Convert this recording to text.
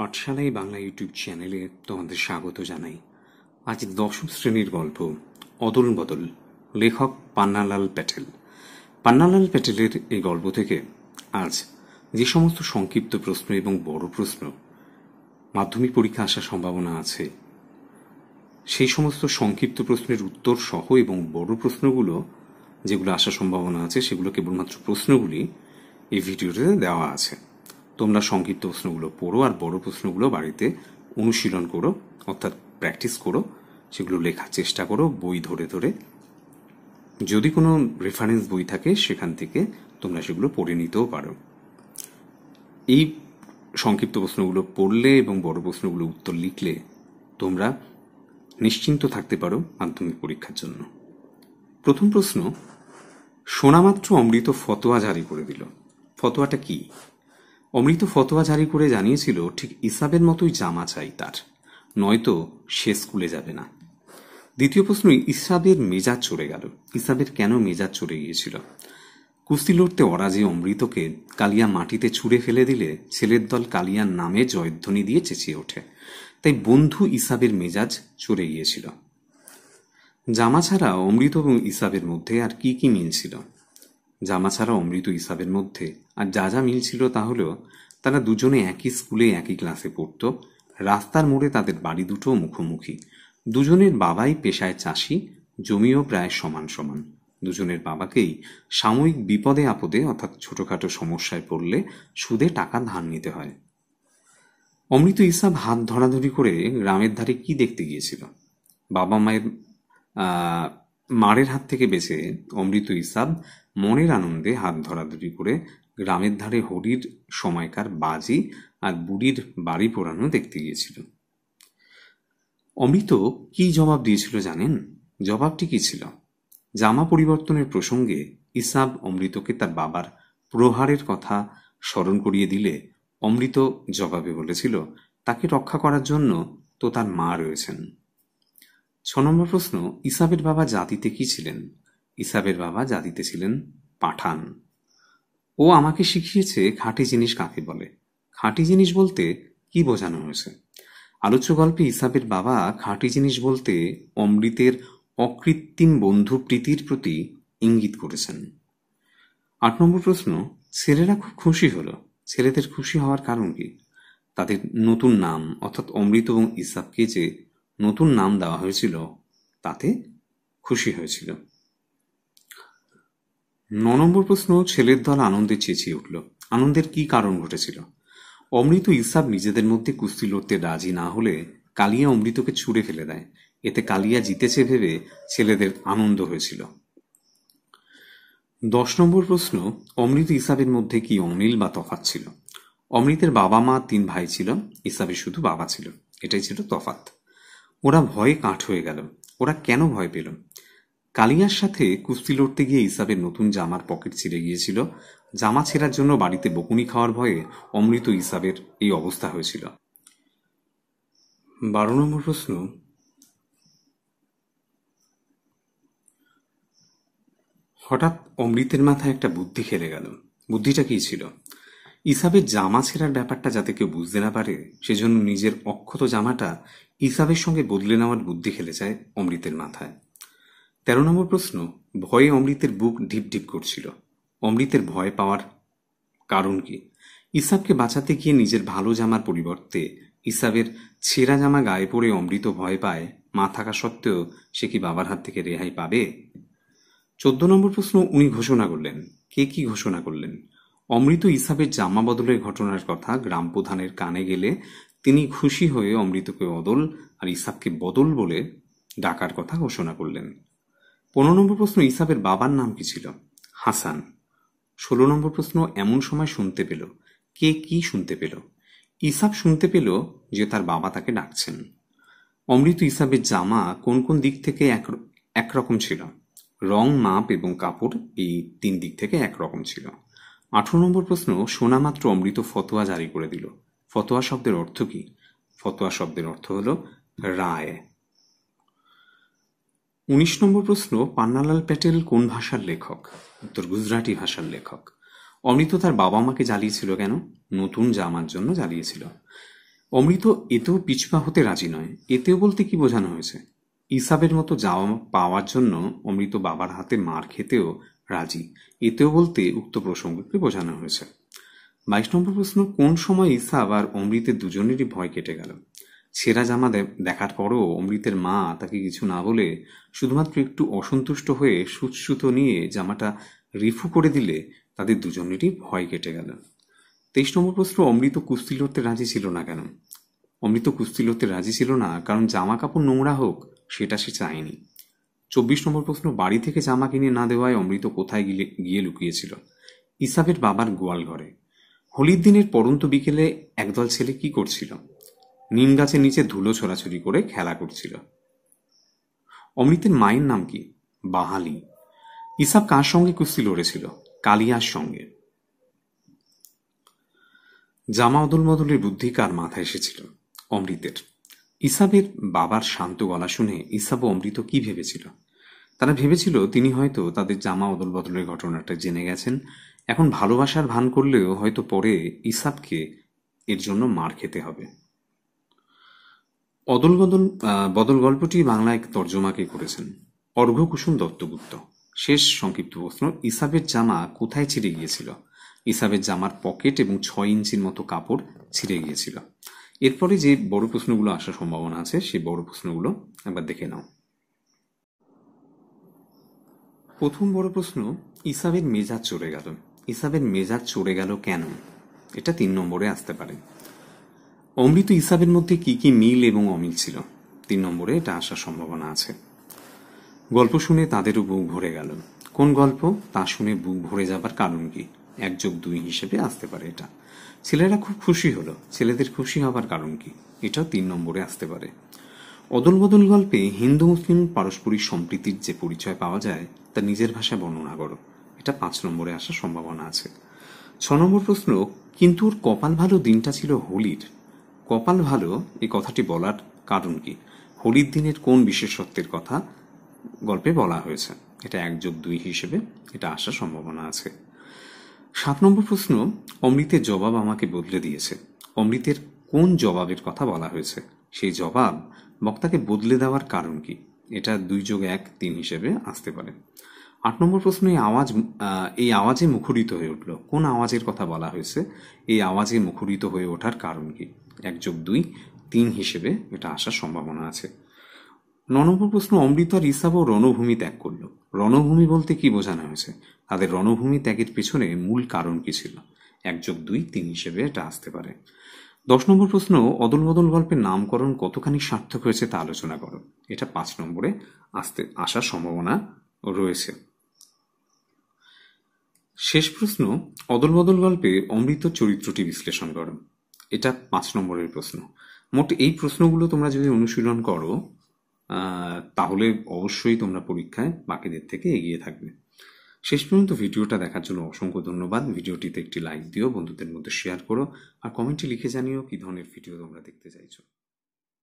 পাঠশালায় বাংলা ইউটিউব চ্যানেলে তোমাদের স্বাগত জানাই আজ দশম শ্রেণীর গল্প অদল বদল লেখক পান্নালাল প্যাটেল পান্নালাল প্যাটেলের এই গল্প থেকে আজ যে সমস্ত সংক্ষিপ্ত প্রশ্ন এবং বড় প্রশ্ন মাধ্যমিক পরীক্ষা আসার সম্ভাবনা আছে সেই সমস্ত সংক্ষিপ্ত প্রশ্নের উত্তর সহ এবং বড় প্রশ্নগুলো যেগুলো আসার সম্ভাবনা আছে সেগুলো কেবলমাত্র প্রশ্নগুলি এই ভিডিওতে দেওয়া আছে তোমরা সংক্ষিপ্ত প্রশ্নগুলো পড়ো আর বড় প্রশ্নগুলো বাড়িতে অনুশীলন করো অর্থাৎ প্র্যাকটিস করো সেগুলো লেখার চেষ্টা করো বই ধরে ধরে যদি কোনো রেফারেন্স বই থাকে সেখান থেকে তোমরা সেগুলো পড়ে নিতেও পারো এই সংক্ষিপ্ত প্রশ্নগুলো পড়লে এবং বড় প্রশ্নগুলো উত্তর লিখলে তোমরা নিশ্চিন্ত থাকতে পারো মাধ্যমিক পরীক্ষার জন্য প্রথম প্রশ্ন সোনামাত্র অমৃত ফতোয়া জারি করে দিল ফতোয়াটা কি অমৃত ফতোয়া জারি করে জানিয়েছিল ঠিক ইসাবের মতোই জামা চাই তার নয়তো সে স্কুলে যাবে না দ্বিতীয় প্রশ্ন ইসাবের মেজাজ চড়ে গেল ইসাবের কেন মেজাজ চড়ে গিয়েছিল কুস্তি লড়তে অরাজি অমৃতকে কালিয়া মাটিতে ছুঁড়ে ফেলে দিলে ছেলের দল কালিয়ার নামে জয়ধ্বনি দিয়ে চেঁচিয়ে ওঠে তাই বন্ধু ইসাবের মেজাজ চড়ে গিয়েছিল জামা ছাড়া অমৃত এবং ইসাবের মধ্যে আর কি কি মিল ছিল জামা ছাড়া অমৃত ইসাবের মধ্যে আর যা যা মিল ছিল তা হলো তারা দুজনে একই স্কুলে একই ক্লাসে পড়ত রাস্তার মোড়ে তাদের বাড়ি দুটো মুখোমুখি দুজনের বাবাই পেশায় চাষি জমিও প্রায় সমান সমান দুজনের বাবাকেই সাময়িক বিপদে আপদে অর্থাৎ ছোটখাটো সমস্যায় পড়লে সুদে টাকা ধার নিতে হয় অমৃত ইসাব হাত ধরাধরি করে গ্রামের ধারে কি দেখতে গিয়েছিল বাবা মায়ের মারের হাত থেকে বেঁচে অমৃত ইসাব মনের আনন্দে হাত ধরাধরি করে গ্রামের ধারে হরির সময়কার বাজি আর বুড়ির বাড়ি পোড়ানো দেখতে গিয়েছিল অমৃত কি জবাব দিয়েছিল জানেন জবাবটি কি ছিল জামা পরিবর্তনের প্রসঙ্গে ইসাব অমৃতকে তার বাবার প্রহারের কথা স্মরণ করিয়ে দিলে অমৃত জবাবে বলেছিল তাকে রক্ষা করার জন্য তো তার মা রয়েছেন ছ নম্বর প্রশ্ন ইসাবের বাবা জাতিতে কি ছিলেন ইসাবের বাবা জাতিতে ছিলেন পাঠান ও আমাকে শিখিয়েছে খাঁটি জিনিস কাকে বলে খাঁটি জিনিস বলতে কি বোঝানো হয়েছে আলোচ্য গল্পে ইসাবের বাবা খাঁটি জিনিস বলতে অমৃতের অকৃত্রিম বন্ধু প্রীতির প্রতি ইঙ্গিত করেছেন আট নম্বর প্রশ্ন ছেলেরা খুব খুশি হল ছেলেদের খুশি হওয়ার কারণ কি তাদের নতুন নাম অর্থাৎ অমৃত এবং ইসাবকে যে নতুন নাম দেওয়া হয়েছিল তাতে খুশি হয়েছিল ন নম্বর প্রশ্ন ছেলের দল আনন্দে চেঁচিয়ে উঠল আনন্দের কি কারণ ঘটেছিল অমৃত ইসাব নিজেদের মধ্যে কুস্তি লড়তে রাজি না হলে কালিয়া অমৃতকে ছুঁড়ে ফেলে দেয় এতে কালিয়া জিতেছে ভেবে ছেলেদের আনন্দ হয়েছিল দশ নম্বর প্রশ্ন অমৃত ইসাবের মধ্যে কি অমিল বা তফাত ছিল অমৃতের বাবা মা তিন ভাই ছিল ইসাবের শুধু বাবা ছিল এটাই ছিল তফাত ওরা ভয়ে কাঠ হয়ে গেল ওরা কেন ভয় পেল কালিয়ার সাথে কুস্তি লড়তে গিয়ে ইসাবের নতুন জামার পকেট ছিঁড়ে গিয়েছিল জামা ছেঁড়ার জন্য বাড়িতে বকুনি খাওয়ার ভয়ে অমৃত ইসাবের এই অবস্থা হয়েছিল বারো নম্বর প্রশ্ন হঠাৎ অমৃতের মাথায় একটা বুদ্ধি খেলে গেল বুদ্ধিটা কি ছিল ইসাবের জামা ছেঁড়ার ব্যাপারটা যাতে কেউ বুঝতে না পারে সেজন্য নিজের অক্ষত জামাটা ইসাবের সঙ্গে বদলে নেওয়ার বুদ্ধি খেলে যায় অমৃতের মাথায় তেরো নম্বর প্রশ্ন ভয়ে অমৃতের বুক ঢিপ ঢিপ করছিল অমৃতের ভয় পাওয়ার কারণ কি ইসাবকে বাঁচাতে গিয়ে নিজের ভালো জামার পরিবর্তে ইসাবের ছেঁড়া জামা গায়ে পড়ে অমৃত ভয় পায় মা থাকা সত্ত্বেও সে কি বাবার হাত থেকে রেহাই পাবে চোদ্দ নম্বর প্রশ্ন উনি ঘোষণা করলেন কে কি ঘোষণা করলেন অমৃত ইসাবের জামা বদলের ঘটনার কথা গ্রাম প্রধানের কানে গেলে তিনি খুশি হয়ে অমৃতকে অদল আর ইসাবকে বদল বলে ডাকার কথা ঘোষণা করলেন পনেরো নম্বর প্রশ্ন ইসাবের বাবার নাম কি ছিল হাসান ষোলো নম্বর প্রশ্ন এমন সময় শুনতে পেল কে কি শুনতে পেল ইসাব শুনতে পেল যে তার বাবা তাকে ডাকছেন অমৃত ইসাবের জামা কোন কোন দিক থেকে এক একরকম ছিল রং মাপ এবং কাপড় এই তিন দিক থেকে একরকম ছিল আঠেরো নম্বর প্রশ্ন সোনা মাত্র অমৃত ফতোয়া জারি করে দিল ফতোয়া শব্দের অর্থ কি ফতোয়া শব্দের অর্থ হলো রায় উনিশ নম্বর প্রশ্ন পান্নালাল প্যাটেল কোন ভাষার লেখক উত্তর গুজরাটি ভাষার লেখক অমৃত তার বাবা মাকে জ্বালিয়েছিল কেন নতুন জামার জন্য জ্বালিয়েছিল অমৃত এতেও পিছপা হতে রাজি নয় এতেও বলতে কি বোঝানো হয়েছে ইসাবের মতো যাওয়া পাওয়ার জন্য অমৃত বাবার হাতে মার খেতেও রাজি এতেও বলতে উক্ত প্রসঙ্গকে বোঝানো হয়েছে বাইশ নম্বর প্রশ্ন কোন সময় ইসাব আর অমৃতের দুজনেরই ভয় কেটে গেল সেরা জামা দেখার পরও অমৃতের মা তাকে কিছু না বলে শুধুমাত্র একটু অসন্তুষ্ট হয়ে সুৎসুতো নিয়ে জামাটা রিফু করে দিলে তাদের দুজনেরই ভয় কেটে গেল তেইশ নম্বর প্রশ্ন অমৃত কুস্তি লড়তে রাজি ছিল না কেন অমৃত কুস্তি লড়তে রাজি ছিল না কারণ জামা কাপড় নোংরা হোক সেটা সে চায়নি চব্বিশ নম্বর প্রশ্ন বাড়ি থেকে জামা কিনে না দেওয়ায় অমৃত কোথায় গিয়ে গিয়ে লুকিয়েছিল ইসাবের বাবার গোয়াল ঘরে হোলির দিনের পরন্ত বিকেলে একদল ছেলে কি করছিল নিম গাছের নিচে ধুলো ছোড়াছড়ি করে খেলা করছিল অমৃতের মায়ের নাম কি বাহালি ইসাব কার সঙ্গে কুস্তি লড়েছিল কালিয়ার সঙ্গে জামা অদল মদলের বুদ্ধি কার মাথায় এসেছিল অমৃতের ইসাবের বাবার শান্ত গলা শুনে ইসাব ও অমৃত কি ভেবেছিল তারা ভেবেছিল তিনি হয়তো তাদের জামা অদল বদলের ঘটনাটা জেনে গেছেন এখন ভালোবাসার ভান করলেও হয়তো পরে ইসাবকে এর জন্য মার খেতে হবে অদল বদল বদল গল্পটি বাংলায় তর্জমাকে করেছেন অর্ঘ্যকুসুম দত্তগুপ্ত শেষ সংক্ষিপ্ত প্রশ্ন ইসাবের জামা কোথায় ছিঁড়ে গিয়েছিল ইসাবের জামার পকেট এবং ছয় ইঞ্চির মতো কাপড় ছিঁড়ে গিয়েছিল এরপরে যে বড় প্রশ্নগুলো আসার সম্ভাবনা আছে সেই বড় প্রশ্নগুলো একবার দেখে নাও প্রথম বড় প্রশ্ন ইসাবের মেজাজ চড়ে গেল ইসাবের মেজাজ চড়ে গেল কেন এটা তিন নম্বরে আসতে পারে অমৃত ইসাবের মধ্যে কি কি মিল এবং অমিল ছিল তিন নম্বরে এটা আসার সম্ভাবনা আছে গল্প শুনে তাদেরও বুক ভরে গেল কোন গল্প তা শুনে বুক ভরে যাবার কারণ কি এক যোগ দুই হিসেবে আসতে পারে এটা ছেলেরা খুব খুশি হলো ছেলেদের খুশি হবার কারণ কি এটাও তিন নম্বরে আসতে পারে অদল বদল গল্পে হিন্দু মুসলিম পারস্পরিক সম্প্রীতির যে পরিচয় পাওয়া যায় তা নিজের ভাষায় বর্ণনা করো এটা পাঁচ নম্বরে আসার সম্ভাবনা আছে ছ নম্বর প্রশ্ন কিন্তু ওর কপাল ভালো দিনটা ছিল হোলির কপাল ভালো এই কথাটি বলার কারণ কি হোলির দিনের কোন বিশেষত্বের কথা গল্পে বলা হয়েছে এটা এক যোগ দুই হিসেবে এটা আসার সম্ভাবনা আছে সাত নম্বর প্রশ্ন অমৃতের জবাব আমাকে বদলে দিয়েছে অমৃতের কোন জবাবের কথা বলা হয়েছে সেই জবাব বক্তাকে বদলে দেওয়ার কারণ কি এটা দুই যোগ এক তিন হিসেবে আসতে পারে আট নম্বর প্রশ্ন এই আওয়াজ এই আওয়াজে মুখরিত হয়ে উঠল কোন আওয়াজের কথা বলা হয়েছে এই আওয়াজে মুখরিত হয়ে ওঠার কারণ কি এক যোগ দুই তিন হিসেবে এটা আসার সম্ভাবনা আছে ন নম্বর প্রশ্ন অমৃত আর ও রণভূমি ত্যাগ করলো রণভূমি বলতে কি বোঝানো হয়েছে তাদের রণভূমি ত্যাগের পেছনে মূল কারণ কি ছিল এক যোগ দুই তিন হিসেবে এটা আসতে পারে দশ নম্বর প্রশ্ন অদল বদল গল্পের নামকরণ কতখানি সার্থক হয়েছে তা আলোচনা করো এটা পাঁচ নম্বরে আসতে আসার সম্ভাবনা রয়েছে শেষ প্রশ্ন অদলবদল গল্পে অমৃত চরিত্রটি বিশ্লেষণ করো এটা পাঁচ নম্বরের প্রশ্ন মোট এই প্রশ্নগুলো তোমরা যদি অনুশীলন করো তাহলে অবশ্যই তোমরা পরীক্ষায় বাকিদের থেকে এগিয়ে থাকবে শেষ পর্যন্ত ভিডিওটা দেখার জন্য অসংখ্য ধন্যবাদ ভিডিওটিতে একটি লাইক দিও বন্ধুদের মধ্যে শেয়ার করো আর কমেন্টে লিখে জানিও কী ধরনের ভিডিও তোমরা দেখতে চাইছো